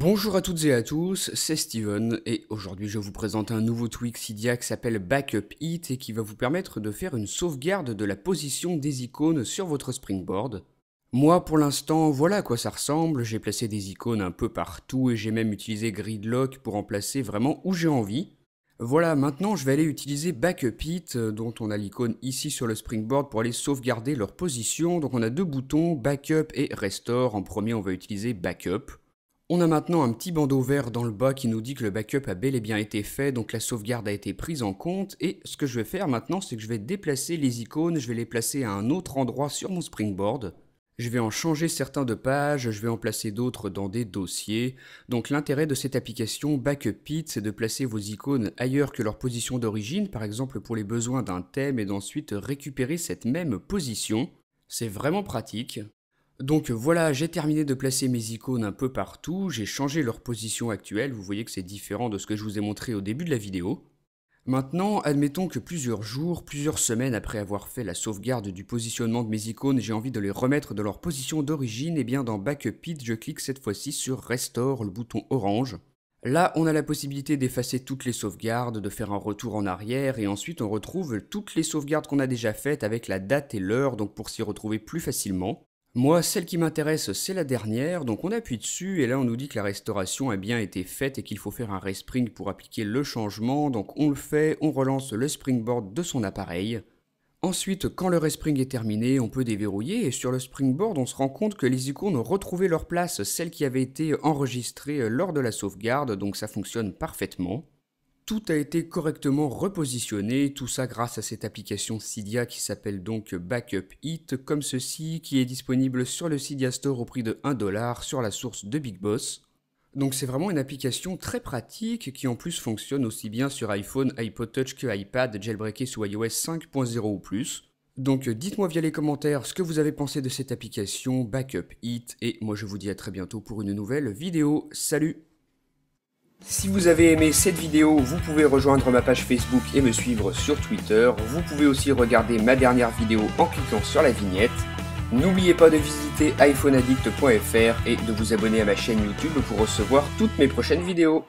Bonjour à toutes et à tous, c'est Steven et aujourd'hui je vous présente un nouveau Cydia qui s'appelle Backup Hit et qui va vous permettre de faire une sauvegarde de la position des icônes sur votre springboard. Moi pour l'instant voilà à quoi ça ressemble, j'ai placé des icônes un peu partout et j'ai même utilisé Gridlock pour en placer vraiment où j'ai envie. Voilà, maintenant je vais aller utiliser Backup Hit, euh, dont on a l'icône ici sur le springboard pour aller sauvegarder leur position. Donc on a deux boutons, Backup et Restore. En premier on va utiliser Backup. On a maintenant un petit bandeau vert dans le bas qui nous dit que le backup a bel et bien été fait, donc la sauvegarde a été prise en compte. Et ce que je vais faire maintenant, c'est que je vais déplacer les icônes, je vais les placer à un autre endroit sur mon springboard. Je vais en changer certains de pages, je vais en placer d'autres dans des dossiers. Donc l'intérêt de cette application Backup It, c'est de placer vos icônes ailleurs que leur position d'origine, par exemple pour les besoins d'un thème, et d'ensuite récupérer cette même position. C'est vraiment pratique. Donc voilà, j'ai terminé de placer mes icônes un peu partout, j'ai changé leur position actuelle, vous voyez que c'est différent de ce que je vous ai montré au début de la vidéo. Maintenant, admettons que plusieurs jours, plusieurs semaines après avoir fait la sauvegarde du positionnement de mes icônes, j'ai envie de les remettre dans leur position d'origine, et eh bien dans Backup It, je clique cette fois-ci sur Restore, le bouton orange. Là, on a la possibilité d'effacer toutes les sauvegardes, de faire un retour en arrière, et ensuite on retrouve toutes les sauvegardes qu'on a déjà faites avec la date et l'heure, donc pour s'y retrouver plus facilement. Moi, celle qui m'intéresse, c'est la dernière, donc on appuie dessus et là on nous dit que la restauration a bien été faite et qu'il faut faire un respring pour appliquer le changement, donc on le fait, on relance le springboard de son appareil. Ensuite, quand le respring est terminé, on peut déverrouiller et sur le springboard on se rend compte que les icônes ont retrouvé leur place, celle qui avait été enregistrées euh, lors de la sauvegarde, donc ça fonctionne parfaitement. Tout a été correctement repositionné, tout ça grâce à cette application Cydia qui s'appelle donc Backup It, comme ceci, qui est disponible sur le Cydia Store au prix de 1$ sur la source de Big Boss. Donc c'est vraiment une application très pratique qui en plus fonctionne aussi bien sur iPhone, iPod Touch que iPad jailbreaké sous iOS 5.0 ou plus. Donc dites-moi via les commentaires ce que vous avez pensé de cette application Backup It et moi je vous dis à très bientôt pour une nouvelle vidéo. Salut si vous avez aimé cette vidéo, vous pouvez rejoindre ma page Facebook et me suivre sur Twitter. Vous pouvez aussi regarder ma dernière vidéo en cliquant sur la vignette. N'oubliez pas de visiter iPhoneaddict.fr et de vous abonner à ma chaîne YouTube pour recevoir toutes mes prochaines vidéos.